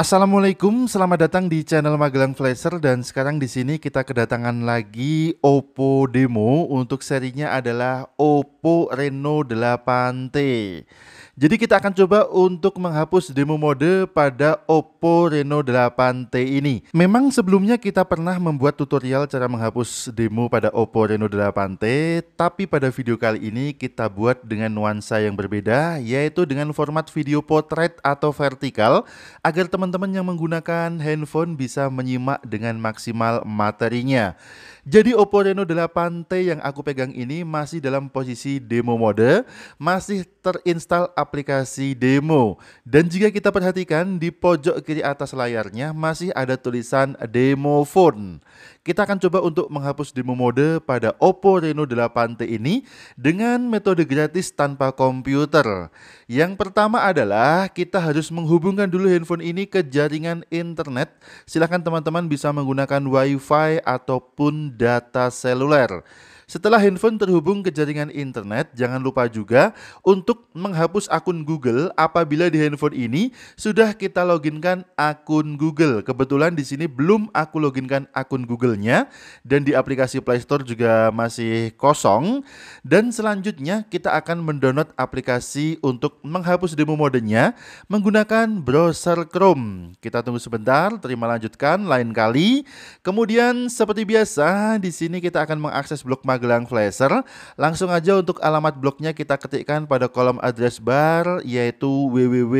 Assalamualaikum, selamat datang di channel Magelang Flasher dan sekarang di sini kita kedatangan lagi Oppo demo untuk serinya adalah Oppo Reno 8T. Jadi kita akan coba untuk menghapus demo mode pada Oppo Reno 8T ini. Memang sebelumnya kita pernah membuat tutorial cara menghapus demo pada Oppo Reno 8T, tapi pada video kali ini kita buat dengan nuansa yang berbeda yaitu dengan format video portrait atau vertikal agar teman teman-teman yang menggunakan handphone bisa menyimak dengan maksimal materinya. Jadi Oppo Reno 8T yang aku pegang ini masih dalam posisi demo mode, masih terinstall aplikasi demo. Dan jika kita perhatikan di pojok kiri atas layarnya masih ada tulisan demo phone. Kita akan coba untuk menghapus demo mode pada Oppo Reno 8T ini dengan metode gratis tanpa komputer. Yang pertama adalah kita harus menghubungkan dulu handphone ini ke jaringan internet. Silahkan teman-teman bisa menggunakan WiFi ataupun data seluler. Setelah handphone terhubung ke jaringan internet, jangan lupa juga untuk menghapus akun Google apabila di handphone ini sudah kita loginkan akun Google. Kebetulan di sini belum aku loginkan akun Google-nya dan di aplikasi Play Store juga masih kosong. Dan selanjutnya kita akan mendownload aplikasi untuk menghapus demo modenya menggunakan browser Chrome. Kita tunggu sebentar, terima lanjutkan lain kali. Kemudian seperti biasa di sini kita akan mengakses blog Magelang Flasher. Langsung aja untuk alamat blognya kita ketikkan pada kolom address bar yaitu www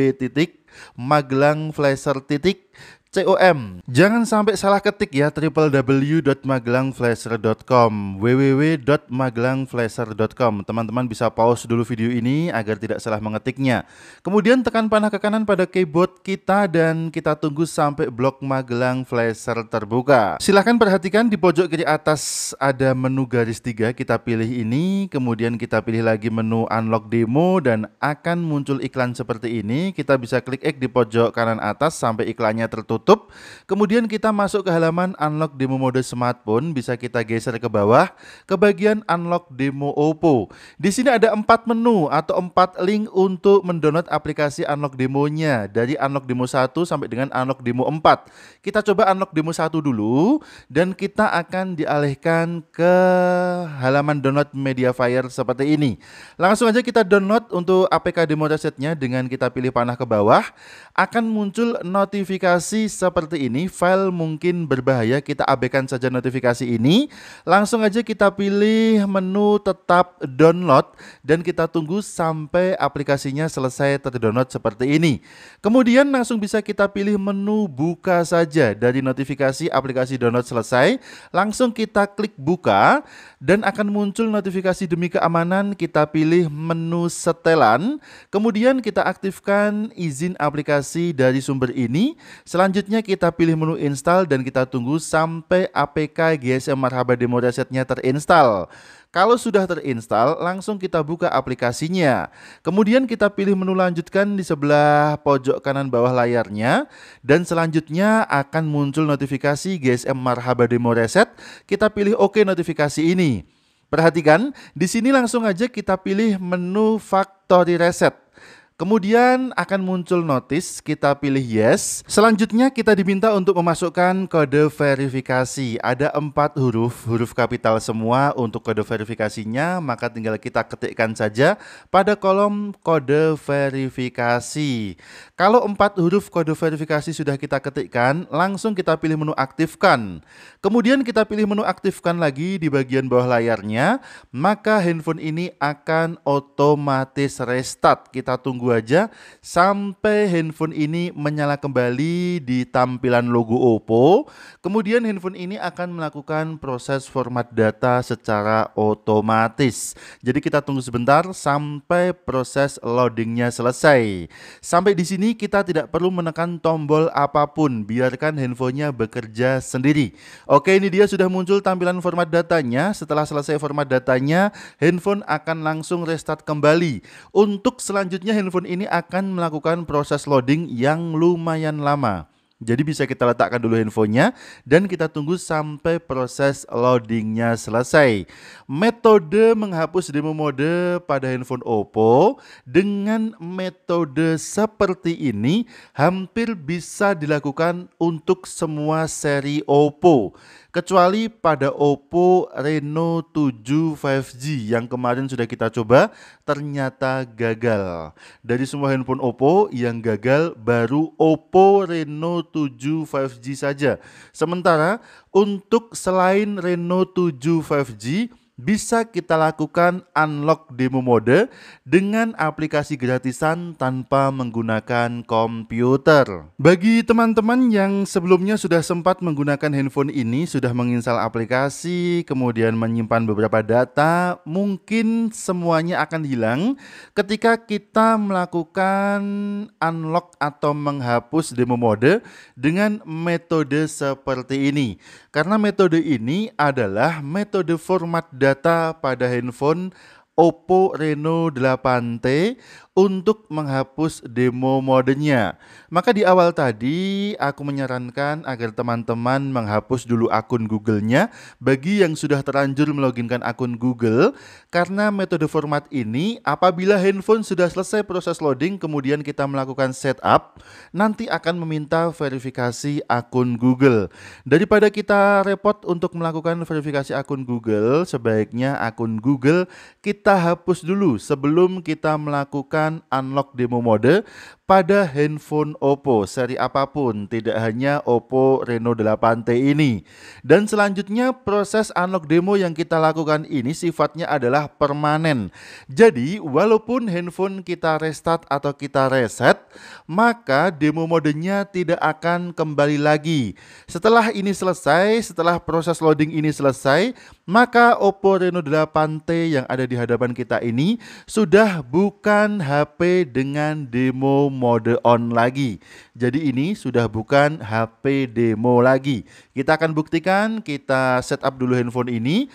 COM. Jangan sampai salah ketik ya www.magelangflasher.com www.magelangflasher.com Teman-teman bisa pause dulu video ini agar tidak salah mengetiknya. Kemudian tekan panah ke kanan pada keyboard kita dan kita tunggu sampai blok Magelang Flasher terbuka. Silahkan perhatikan di pojok kiri atas ada menu garis tiga kita pilih ini, kemudian kita pilih lagi menu unlock demo dan akan muncul iklan seperti ini. Kita bisa klik X di pojok kanan atas sampai iklannya tertutup penutup. Kemudian kita masuk ke halaman unlock demo mode smartphone, bisa kita geser ke bawah ke bagian unlock demo Oppo. Di sini ada empat menu atau empat link untuk mendownload aplikasi unlock demonya dari unlock demo 1 sampai dengan unlock demo 4. Kita coba unlock demo 1 dulu dan kita akan dialihkan ke halaman download Mediafire seperti ini. Langsung aja kita download untuk APK demo resetnya dengan kita pilih panah ke bawah akan muncul notifikasi seperti ini, file mungkin berbahaya, kita abaikan saja notifikasi ini. Langsung aja kita pilih menu tetap download dan kita tunggu sampai aplikasinya selesai terdownload seperti ini. Kemudian langsung bisa kita pilih menu buka saja dari notifikasi aplikasi download selesai. Langsung kita klik buka dan akan muncul notifikasi demi keamanan kita pilih menu setelan. Kemudian kita aktifkan izin aplikasi dari sumber ini. Selanjutnya Selanjutnya kita pilih menu install dan kita tunggu sampai APK GSM Marhaba Demo Resetnya terinstall. Kalau sudah terinstall, langsung kita buka aplikasinya. Kemudian kita pilih menu lanjutkan di sebelah pojok kanan bawah layarnya. Dan selanjutnya akan muncul notifikasi GSM Marhaba Demo Reset. Kita pilih OK notifikasi ini. Perhatikan, di sini langsung aja kita pilih menu Factory Reset. Kemudian akan muncul notis, kita pilih yes. Selanjutnya kita diminta untuk memasukkan kode verifikasi. Ada empat huruf, huruf kapital semua untuk kode verifikasinya, maka tinggal kita ketikkan saja pada kolom kode verifikasi. Kalau empat huruf kode verifikasi sudah kita ketikkan, langsung kita pilih menu aktifkan. Kemudian kita pilih menu aktifkan lagi di bagian bawah layarnya, maka handphone ini akan otomatis restart. Kita tunggu aja sampai handphone ini menyala kembali di tampilan logo Oppo. Kemudian handphone ini akan melakukan proses format data secara otomatis. Jadi kita tunggu sebentar sampai proses loadingnya selesai. Sampai di sini kita tidak perlu menekan tombol apapun, biarkan handphonenya bekerja sendiri. Oke, ini dia sudah muncul tampilan format datanya. Setelah selesai format datanya, handphone akan langsung restart kembali. Untuk selanjutnya handphone handphone ini akan melakukan proses loading yang lumayan lama. Jadi bisa kita letakkan dulu handphonenya dan kita tunggu sampai proses loadingnya selesai. Metode menghapus demo mode pada handphone Oppo dengan metode seperti ini hampir bisa dilakukan untuk semua seri Oppo. Kecuali pada Oppo Reno 7 5G yang kemarin sudah kita coba ternyata gagal. Dari semua handphone Oppo yang gagal baru Oppo Reno 7 5G saja. Sementara untuk selain Reno 7 5G bisa kita lakukan unlock demo mode dengan aplikasi gratisan tanpa menggunakan komputer. Bagi teman-teman yang sebelumnya sudah sempat menggunakan handphone ini, sudah menginstal aplikasi, kemudian menyimpan beberapa data, mungkin semuanya akan hilang ketika kita melakukan unlock atau menghapus demo mode dengan metode seperti ini. Karena metode ini adalah metode format data data pada handphone Oppo Reno 8T untuk menghapus demo modenya. Maka di awal tadi aku menyarankan agar teman-teman menghapus dulu akun Google-nya bagi yang sudah terlanjur meloginkan akun Google karena metode format ini apabila handphone sudah selesai proses loading kemudian kita melakukan setup nanti akan meminta verifikasi akun Google. Daripada kita repot untuk melakukan verifikasi akun Google, sebaiknya akun Google kita hapus dulu sebelum kita melakukan menggunakan unlock demo mode pada handphone Oppo seri apapun, tidak hanya Oppo Reno 8T ini. Dan selanjutnya proses unlock demo yang kita lakukan ini sifatnya adalah permanen. Jadi walaupun handphone kita restart atau kita reset, maka demo modenya tidak akan kembali lagi. Setelah ini selesai, setelah proses loading ini selesai, maka Oppo Reno 8T yang ada di hadapan kita ini sudah bukan HP dengan demo mode on lagi. Jadi ini sudah bukan HP demo lagi. Kita akan buktikan, kita setup dulu handphone ini.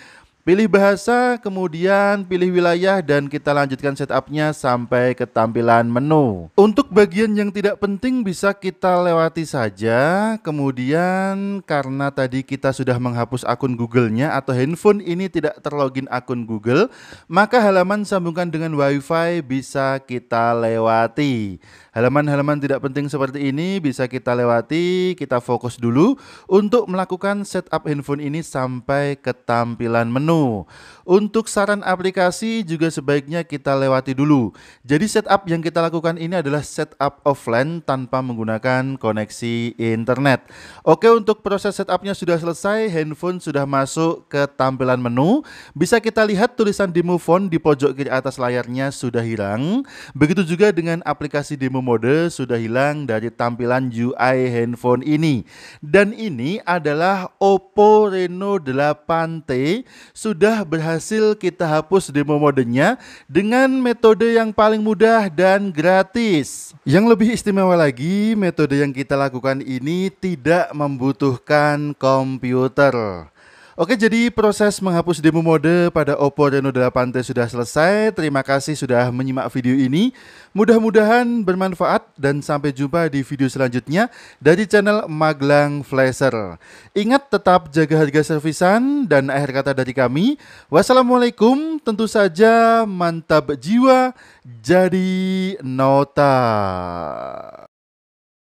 Pilih bahasa, kemudian pilih wilayah dan kita lanjutkan setupnya sampai ke tampilan menu. Untuk bagian yang tidak penting bisa kita lewati saja. Kemudian karena tadi kita sudah menghapus akun Google-nya atau handphone ini tidak terlogin akun Google, maka halaman sambungkan dengan WiFi bisa kita lewati. Halaman-halaman tidak penting seperti ini bisa kita lewati, kita fokus dulu untuk melakukan setup handphone ini sampai ke tampilan menu. não. Untuk saran aplikasi juga sebaiknya kita lewati dulu. Jadi setup yang kita lakukan ini adalah setup offline tanpa menggunakan koneksi internet. Oke, untuk proses setupnya sudah selesai, handphone sudah masuk ke tampilan menu. Bisa kita lihat tulisan demo phone di pojok kiri atas layarnya sudah hilang. Begitu juga dengan aplikasi demo mode sudah hilang dari tampilan UI handphone ini. Dan ini adalah Oppo Reno 8T sudah berhasil berhasil kita hapus demo modenya dengan metode yang paling mudah dan gratis. Yang lebih istimewa lagi, metode yang kita lakukan ini tidak membutuhkan komputer. Oke, jadi proses menghapus demo mode pada Oppo Reno 8T sudah selesai. Terima kasih sudah menyimak video ini. Mudah-mudahan bermanfaat dan sampai jumpa di video selanjutnya dari channel Maglang Flasher. Ingat tetap jaga harga servisan dan akhir kata dari kami. Wassalamualaikum, tentu saja mantap jiwa jadi nota.